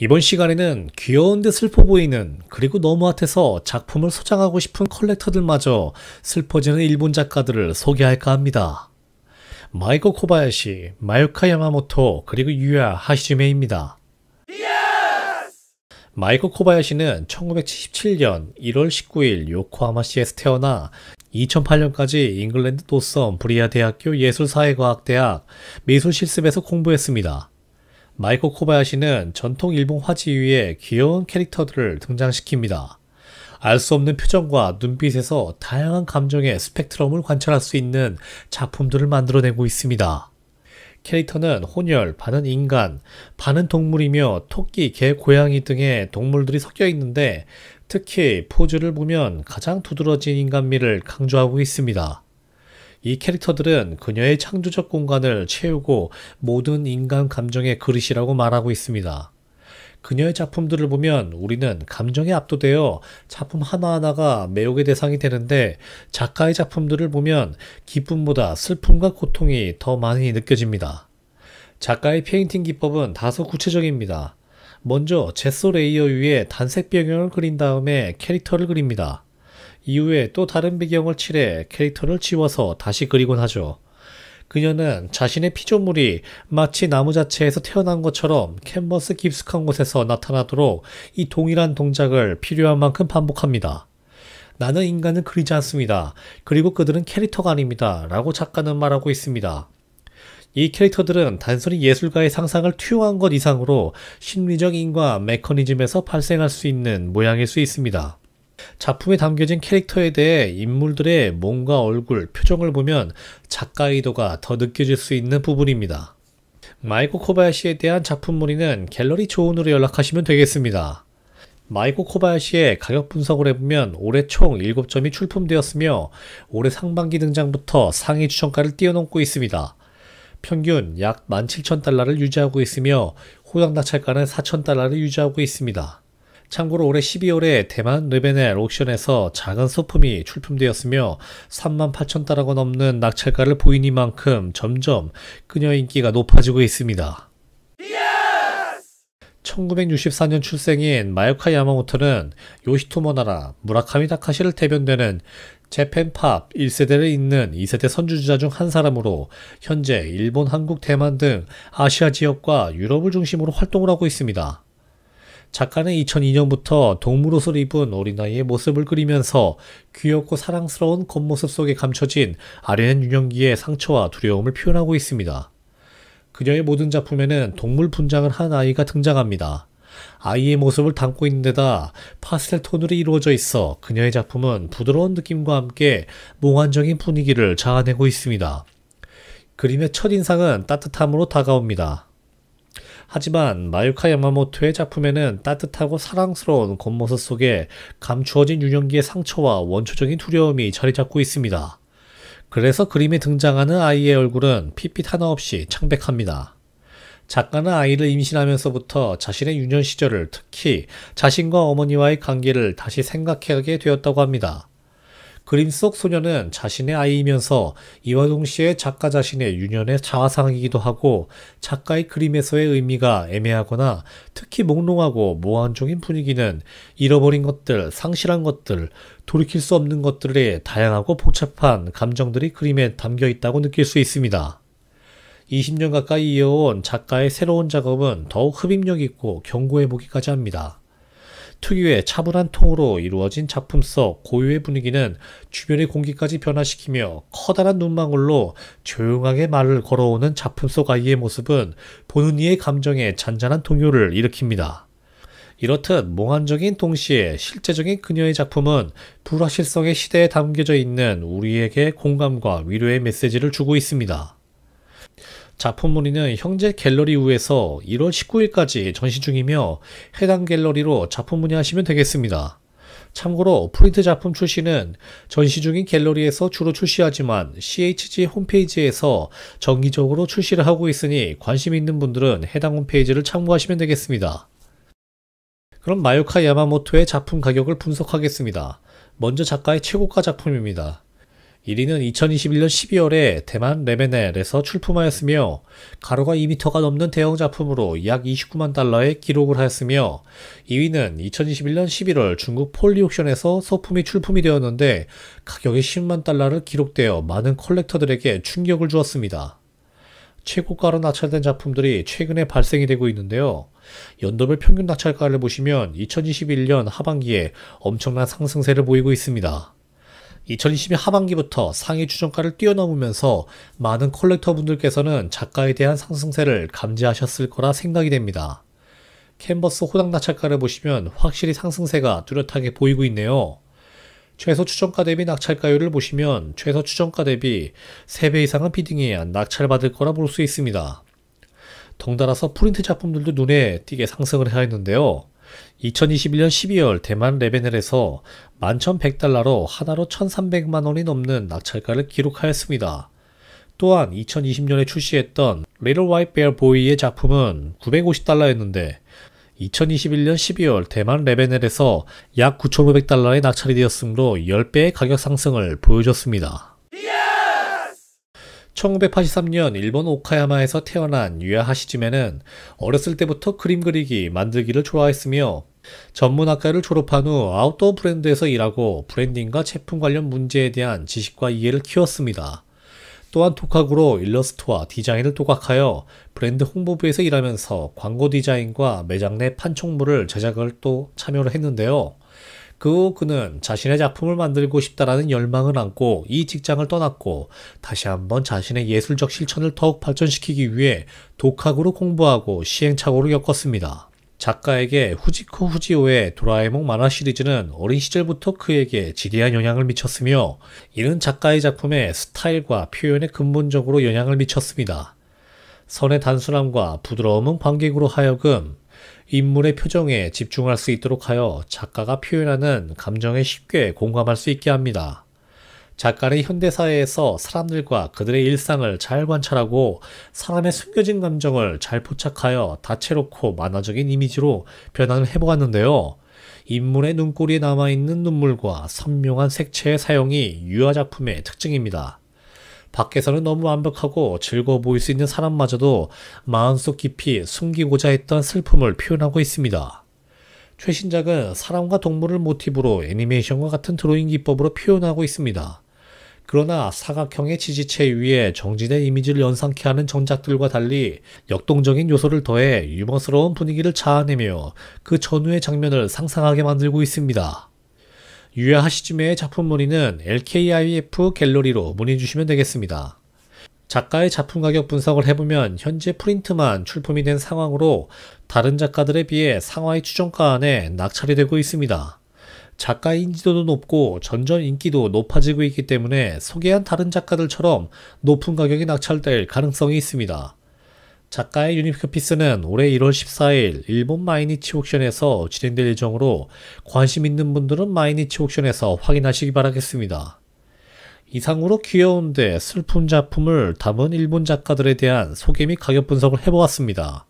이번 시간에는 귀여운 데 슬퍼 보이는 그리고 너무핫해서 작품을 소장하고 싶은 컬렉터들마저 슬퍼지는 일본 작가들을 소개할까 합니다. 마이코 코바야시, 마요카 야마모토, 그리고 유야 하시즈메입니다. 마이코 코바야시는 1977년 1월 19일 요코하마시에서 태어나 2008년까지 잉글랜드 도썸 브리아 대학교 예술사회과학대학 미술실습에서 공부했습니다. 마이코 코바야시는 전통 일본 화지 위에 귀여운 캐릭터들을 등장시킵니다. 알 수 없는 표정과 눈빛에서 다양한 감정의 스펙트럼을 관찰할 수 있는 작품들을 만들어내고 있습니다. 캐릭터는 혼혈, 반은 인간, 반은 동물이며 토끼, 개, 고양이 등의 동물들이 섞여 있는데 특히 포즈를 보면 가장 두드러진 인간미를 강조하고 있습니다. 이 캐릭터들은 그녀의 창조적 공간을 채우고 모든 인간 감정의 그릇이라고 말하고 있습니다. 그녀의 작품들을 보면 우리는 감정에 압도되어 작품 하나하나가 매혹의 대상이 되는데 작가의 작품들을 보면 기쁨보다 슬픔과 고통이 더 많이 느껴집니다. 작가의 페인팅 기법은 다소 구체적입니다. 먼저 제소 레이어 위에 단색 배경을 그린 다음에 캐릭터를 그립니다. 이후에 또 다른 배경을 칠해 캐릭터를 지워서 다시 그리곤 하죠. 그녀는 자신의 피조물이 마치 나무 자체에서 태어난 것처럼 캔버스 깊숙한 곳에서 나타나도록 이 동일한 동작을 필요한 만큼 반복합니다. 나는 인간을 그리지 않습니다. 그리고 그들은 캐릭터가 아닙니다. 라고 작가는 말하고 있습니다. 이 캐릭터들은 단순히 예술가의 상상을 투영한 것 이상으로 심리적 인과 메커니즘에서 발생할 수 있는 모양일 수 있습니다. 작품에 담겨진 캐릭터에 대해 인물들의 몸과 얼굴, 표정을 보면 작가 의도가 더 느껴질 수 있는 부분입니다. 마이코 코바야시에 대한 작품 문의는 갤러리 조은으로 연락하시면 되겠습니다. 마이코 코바야시의 가격 분석을 해보면 올해 총 7점이 출품되었으며 올해 상반기 등장부터 상위 추천가를 뛰어넘고 있습니다. 평균 약 17,000달러를 유지하고 있으며 호당 낙찰가는 4,000달러를 유지하고 있습니다. 참고로 올해 12월에 대만 르베넬 옥션에서 작은 소품이 출품되었으며 3만 8천 달러가 넘는 낙찰가를 보이니만큼 점점 그녀의 인기가 높아지고 있습니다. 1964년 출생인 마요카 야마모토는 요시토모 나라 무라카미 다카시를 대변되는 재팬팝 1세대를 잇는 2세대 선주자 중 한 사람으로 현재 일본, 한국, 대만 등 아시아 지역과 유럽을 중심으로 활동을 하고 있습니다. 작가는 2002년부터 동물옷을 입은 어린아이의 모습을 그리면서 귀엽고 사랑스러운 겉모습 속에 감춰진 아련한 유년기의 상처와 두려움을 표현하고 있습니다. 그녀의 모든 작품에는 동물 분장을 한 아이가 등장합니다. 아이의 모습을 담고 있는 데다 파스텔 톤으로 이루어져 있어 그녀의 작품은 부드러운 느낌과 함께 몽환적인 분위기를 자아내고 있습니다. 그림의 첫인상은 따뜻함으로 다가옵니다. 하지만 마유카 야마모토의 작품에는 따뜻하고 사랑스러운 겉모습 속에 감추어진 유년기의 상처와 원초적인 두려움이 자리 잡고 있습니다. 그래서 그림에 등장하는 아이의 얼굴은 핏빛 하나 없이 창백합니다. 작가는 아이를 임신하면서부터 자신의 유년 시절을 특히 자신과 어머니와의 관계를 다시 생각하게 되었다고 합니다. 그림 속 소녀는 자신의 아이이면서 이와 동시에 작가 자신의 유년의 자화상이기도 하고 작가의 그림에서의 의미가 애매하거나 특히 몽롱하고 모호한적인 분위기는 잃어버린 것들, 상실한 것들, 돌이킬 수 없는 것들의 다양하고 복잡한 감정들이 그림에 담겨 있다고 느낄 수 있습니다. 20년 가까이 이어온 작가의 새로운 작업은 더욱 흡입력 있고 견고해 보기까지 합니다. 특유의 차분한 통으로 이루어진 작품 속 고유의 분위기는 주변의 공기까지 변화시키며 커다란 눈망울로 조용하게 말을 걸어오는 작품 속 아이의 모습은 보는 이의 감정에 잔잔한 동요를 일으킵니다. 이렇듯 몽환적인 동시에 실제적인 그녀의 작품은 불확실성의 시대에 담겨져 있는 우리에게 공감과 위로의 메시지를 주고 있습니다. 작품 문의는 형제 갤러리 우에서 1월 19일까지 전시 중이며 해당 갤러리로 작품 문의하시면 되겠습니다. 참고로 프린트 작품 출시는 전시 중인 갤러리에서 주로 출시하지만 CHG 홈페이지에서 정기적으로 출시를 하고 있으니 관심 있는 분들은 해당 홈페이지를 참고하시면 되겠습니다. 그럼 마요카 야마모토의 작품 가격을 분석하겠습니다. 먼저 작가의 최고가 작품입니다. 1위는 2021년 12월에 대만 레메넬에서 출품하였으며 가로가 2m가 넘는 대형 작품으로 약 29만 달러의 기록을 하였으며 2위는 2021년 11월 중국 폴리옥션에서 소품이 출품이 되었는데 가격이 10만 달러를 기록되어 많은 컬렉터들에게 충격을 주었습니다. 최고가로 낙찰된 작품들이 최근에 발생이 되고 있는데요. 연도별 평균 낙찰가를 보시면 2021년 하반기에 엄청난 상승세를 보이고 있습니다. 2 0 2 0년 하반기부터 상위 추정가를 뛰어넘으면서 많은 컬렉터분들께서는 작가에 대한 상승세를 감지하셨을 거라 생각이 됩니다. 캔버스 호당 낙찰가를 보시면 확실히 상승세가 뚜렷하게 보이고 있네요. 최소 추정가 대비 낙찰가율을 보시면 최소 추정가 대비 3배 이상은 피딩해야 낙찰받을 거라 볼 수 있습니다. 덩달아서 프린트 작품들도 눈에 띄게 상승을 해야 했는데요 2021년 12월 대만 레베넬에서 11,100달러로 하나로 1,300만원이 넘는 낙찰가를 기록하였습니다. 또한 2020년에 출시했던 Little White Bear Boy의 작품은 950달러였는데 2021년 12월 대만 레베넬에서 약 9,500달러에 낙찰이 되었으므로 10배의 가격 상승을 보여줬습니다. 1983년 일본 오카야마에서 태어난 유야하시즈메는 어렸을 때부터 그림 그리기, 만들기를 좋아했으며 전문학과를 졸업한 후 아웃도어 브랜드에서 일하고 브랜딩과 제품 관련 문제에 대한 지식과 이해를 키웠습니다. 또한 독학으로 일러스트와 디자인을 독학하여 브랜드 홍보부에서 일하면서 광고 디자인과 매장 내 판촉물을 제작을 또 참여를 했는데요. 그후 그는 자신의 작품을 만들고 싶다라는 열망을 안고 이 직장을 떠났고 다시 한번 자신의 예술적 실천을 더욱 발전시키기 위해 독학으로 공부하고 시행착오를 겪었습니다. 작가에게 후지코 후지오의 도라에몽 만화 시리즈는 어린 시절부터 그에게 지대한 영향을 미쳤으며 이는 작가의 작품의 스타일과 표현에 근본적으로 영향을 미쳤습니다. 선의 단순함과 부드러움은 관객으로 하여금 인물의 표정에 집중할 수 있도록 하여 작가가 표현하는 감정에 쉽게 공감할 수 있게 합니다. 작가는 현대사회에서 사람들과 그들의 일상을 잘 관찰하고 사람의 숨겨진 감정을 잘 포착하여 다채롭고 만화적인 이미지로 변환을 해보았는데요. 인물의 눈꼬리에 남아있는 눈물과 선명한 색채의 사용이 유화작품의 특징입니다. 밖에서는 너무 완벽하고 즐거워 보일 수 있는 사람마저도 마음속 깊이 숨기고자 했던 슬픔을 표현하고 있습니다. 최신작은 사람과 동물을 모티브로 애니메이션과 같은 드로잉 기법으로 표현하고 있습니다. 그러나 사각형의 지지체 위에 정진의 이미지를 연상케 하는 정작들과 달리 역동적인 요소를 더해 유머스러운 분위기를 자아내며 그 전후의 장면을 상상하게 만들고 있습니다. 유야하 시즘의 작품 문의는 LKIF 갤러리로 문의 주시면 되겠습니다. 작가의 작품 가격 분석을 해보면 현재 프린트만 출품이 된 상황으로 다른 작가들에 비해 상하이 추정가 안에 낙찰이 되고 있습니다. 작가 인지도도 높고 전전 인기도 높아지고 있기 때문에 소개한 다른 작가들처럼 높은 가격이 낙찰될 가능성이 있습니다. 작가의 유니크피스는 올해 1월 14일 일본 마이니치 옥션에서 진행될 예정으로 관심 있는 분들은 마이니치 옥션에서 확인하시기 바라겠습니다. 이상으로 귀여운데 슬픈 작품을 담은 일본 작가들에 대한 소개 및 가격 분석을 해보았습니다.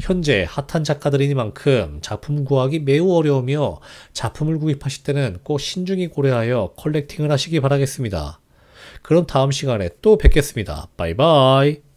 현재 핫한 작가들이니만큼 작품 구하기 매우 어려우며 작품을 구입하실 때는 꼭 신중히 고려하여 컬렉팅을 하시기 바라겠습니다. 그럼 다음 시간에 또 뵙겠습니다. 바이바이.